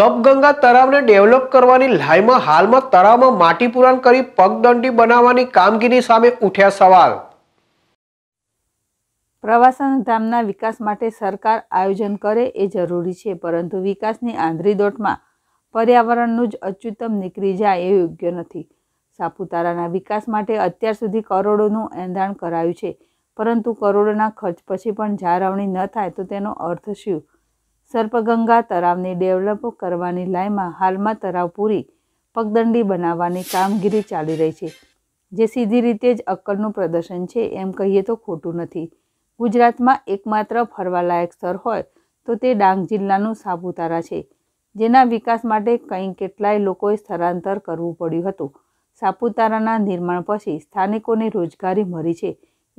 સબગંગા તળાવને develop કરવાની લાઈમાં હાલમાં તળાવમાં માટી પુરાણ કરી પગદંડી બનાવવાની કામગીરી સામે ઉઠ્યા સવાલ પ્રવાસન ધામના વિકાસ માટે સરકાર આયોજન કરે એ જરૂરી છે પરંતુ વિકાસની આંધળી દોટમાં પર્યાવરણનું જ અચ્યુતમ નીકળી જાય એ યોગ્ય નથી સાપુતારાના વિકાસ માટે અત્યાર સુધી કરોડોનું એંધાણ કરાયું છે પરંતુ કરોડોના ખર્ચ પછી પણ જાળવણી ન થાય તો તેનો અર્થ શું સર્પગંગા તળાવને ડેવલપ કરવાની લાઈનમાં હાલમાં તળાવ પૂરી પગદંડી બનાવવાની કામગીરી ચાલી રહી છે જે સીધી રીતે જ અક્કલનું પ્રદર્શન છે એમ કહીએ તો ખોટું નથી ગુજરાતમાં એકમાત્ર ફરવાલાયક સ્થળ હોય તો તે ડાંગ જિલ્લાનું સાપુતારા છે જેના વિકાસ માટે કંઈ કેટલાય લોકોએ સ્થળાંતર કરવું પડ્યું હતું સાપુતારાના નિર્માણ પછી સ્થાનિકોને રોજગારી મળી છે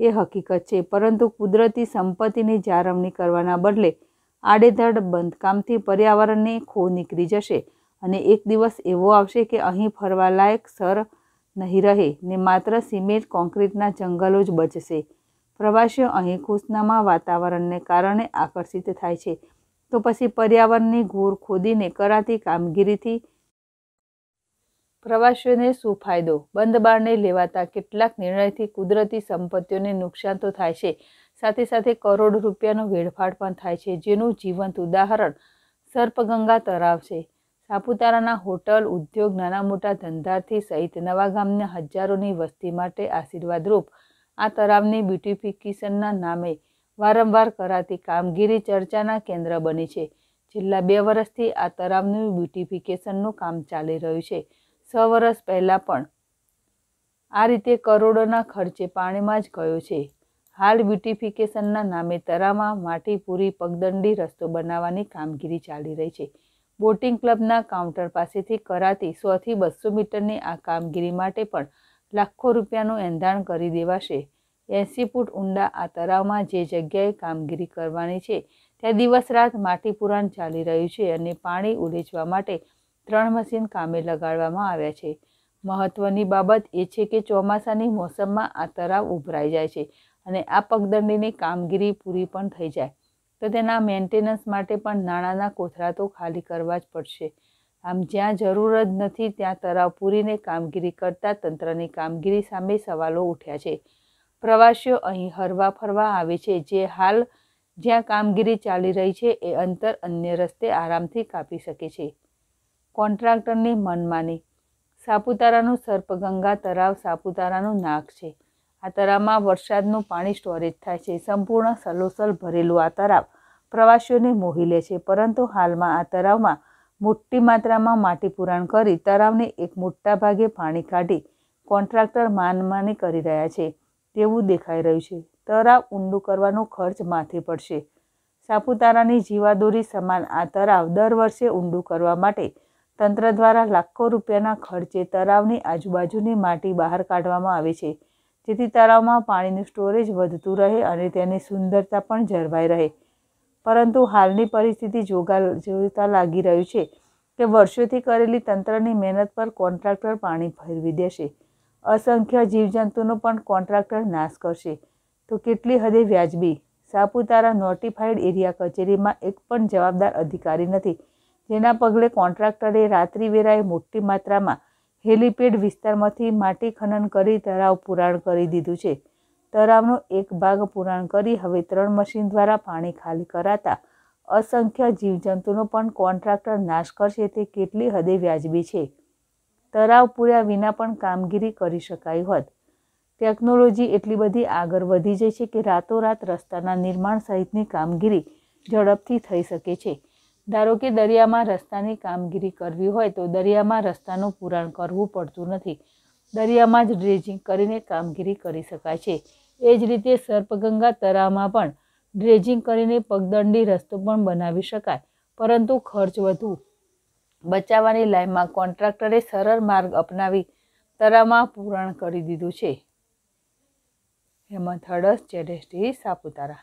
એ હકીકત છે પરંતુ કુદરતી સંપત્તિની જાળવણી કરવાના બદલે આડેધડ બંધકામથી પર્યાવરણની ખો નીકળી જશે અને એક દિવસ એવો આવશે કે અહીં ફરવાલાયક સર નહીં રહે ને માત્ર સિમેન્ટ કોન્ક્રીટના જંગલો જ બચશે પ્રવાસીઓ અહીં ખુશનામા વાતાવરણને કારણે આકર્ષિત થાય છે તો પછી પર્યાવરણની ઘોર ખોદીને કરાતી કામગીરીથી પ્રવાસીઓને શું ફાયદો બંધ લેવાતા કેટલાક નિર્ણયથી કુદરતી સંપત્તિઓને નુકસાન તો થાય છે સાથે સાથે કરોડ રૂપિયાનો વેડફાટ પણ થાય છે જેનું જીવંત ઉદાહરણ સર્પગંગા તળાવ છે સાપુતારાના હોટલ ઉદ્યોગ નાના મોટા ધંધાર્થી સહિત નવા ગામના હજારોની વસ્તી માટે આશીર્વાદરૂપ આ તળાવની બ્યુટિફિકેશનના નામે વારંવાર કરાતી કામગીરી ચર્ચાના કેન્દ્ર બની છે છેલ્લા બે વર્ષથી આ તળાવનું બ્યુટિફિકેશનનું કામ ચાલી રહ્યું છે છ વર્ષ પહેલાં પણ આ રીતે કરોડોના ખર્ચે પાણીમાં જ ગયો છે હાલ બ્યુટીફિકેશનના નામે તરામાં માટી પગદંડી રસ્તો બનાવવાની કામગીરી ચાલી રહી છે બોટિંગ ક્લબના કાઉન્ટર પાસેથી કરાતી સોથી બસો મીટરની આ કામગીરી માટે પણ લાખો રૂપિયાનું એંધાણ કરી દેવાશે એંસી ફૂટ ઊંડા આ તરાવમાં જે જગ્યાએ કામગીરી કરવાની છે ત્યાં દિવસ રાત માટીપુરાણ ચાલી રહ્યું છે અને પાણી ઉલેચવા માટે ત્રણ મશીન કામે લગાડવામાં આવ્યા છે મહત્વની બાબત એ છે કે ચોમાસાની મોસમમાં આ તરાવ ઉભરાઈ જાય છે અને આ પગદંડીની કામગીરી પૂરી પણ થઈ જાય તો તેના મેન્ટેનન્સ માટે પણ નાણાંના કોથળા તો ખાલી કરવા જ પડશે આમ જ્યાં જરૂર જ નથી ત્યાં તરાવ પૂરીને કામગીરી કરતા તંત્રની કામગીરી સામે સવાલો ઉઠ્યા છે પ્રવાસીઓ અહીં હરવા ફરવા આવે છે જે હાલ જ્યાં કામગીરી ચાલી રહી છે એ અંતર અન્ય રસ્તે આરામથી કાપી શકે છે કોન્ટ્રાક્ટરની મનમાની સાપુતારાનું સર્પગંગા તરાવ સાપુતારાનું નાક છે આ તળાવમાં વરસાદનું પાણી સ્ટોરેજ થાય છે સંપૂર્ણ સલોસલ ભરેલું આ તળાવ પ્રવાસીઓને મોહી લે છે પરંતુ હાલમાં આ તળાવમાં મોટી માત્રામાં માટી પુરાણ કરી તળાવને એક મોટા ભાગે પાણી કાઢી કોન્ટ્રાક્ટર માનમાની કરી રહ્યા છે તેવું દેખાઈ રહ્યું છે તળાવ ઊંડું કરવાનો ખર્ચ માથે પડશે સાપુતારાની જીવાદોરી સમાન આ તળાવ દર વર્ષે ઊંડું કરવા માટે તંત્ર દ્વારા લાખો રૂપિયાના ખર્ચે તળાવની આજુબાજુની માટી બહાર કાઢવામાં આવે છે જેથી તળાવમાં પાણીનું સ્ટોરેજ વધતું રહે અને તેની સુંદરતા પણ જળવાઈ રહે પરંતુ હાલની પરિસ્થિતિ જોગા જોતા લાગી રહ્યું છે કે વર્ષોથી કરેલી તંત્રની મહેનત પર કોન્ટ્રાક્ટર પાણી ફેરવી દેશે અસંખ્ય જીવજંતુનો પણ કોન્ટ્રાક્ટર નાશ કરશે તો કેટલી હદે વ્યાજબી સાપુતારા નોટિફાઈડ એરિયા કચેરીમાં એક પણ જવાબદાર અધિકારી નથી જેના પગલે કોન્ટ્રાક્ટરે રાત્રિ મોટી માત્રામાં હેલીપેડ વિસ્તારમાંથી માટી ખનન કરી તળાવ પુરાણ કરી દીધું છે તળાવનો એક ભાગ પુરાણ કરી હવે ત્રણ મશીન દ્વારા પાણી ખાલી કરાતા અસંખ્ય જીવજંતુનો પણ કોન્ટ્રાક્ટર નાશ કરશે તે કેટલી હદે વ્યાજબી છે તળાવ પૂર્યા વિના પણ કામગીરી કરી શકાય હોત ટેકનોલોજી એટલી બધી આગળ વધી જાય છે કે રાતોરાત રસ્તાના નિર્માણ સહિતની કામગીરી ઝડપથી થઈ શકે છે ધારો કે દરિયામાં રસ્તાની કામગીરી કરવી હોય તો દરિયામાં રસ્તાનું પુરાણ કરવું પડતું નથી દરિયામાં જ ડ્રેજિંગ કરીને કામગીરી કરી શકાય છે એ જ રીતે સર્પગંગા તરામાં પણ ડ્રેજિંગ કરીને પગદંડી રસ્તો પણ બનાવી શકાય પરંતુ ખર્ચ વધુ બચાવવાની લાઈનમાં કોન્ટ્રાક્ટરે સરળ માર્ગ અપનાવી તરામાં પૂરણ કરી દીધું છે હેમંત હડસ જેડેસટી સાપુતારા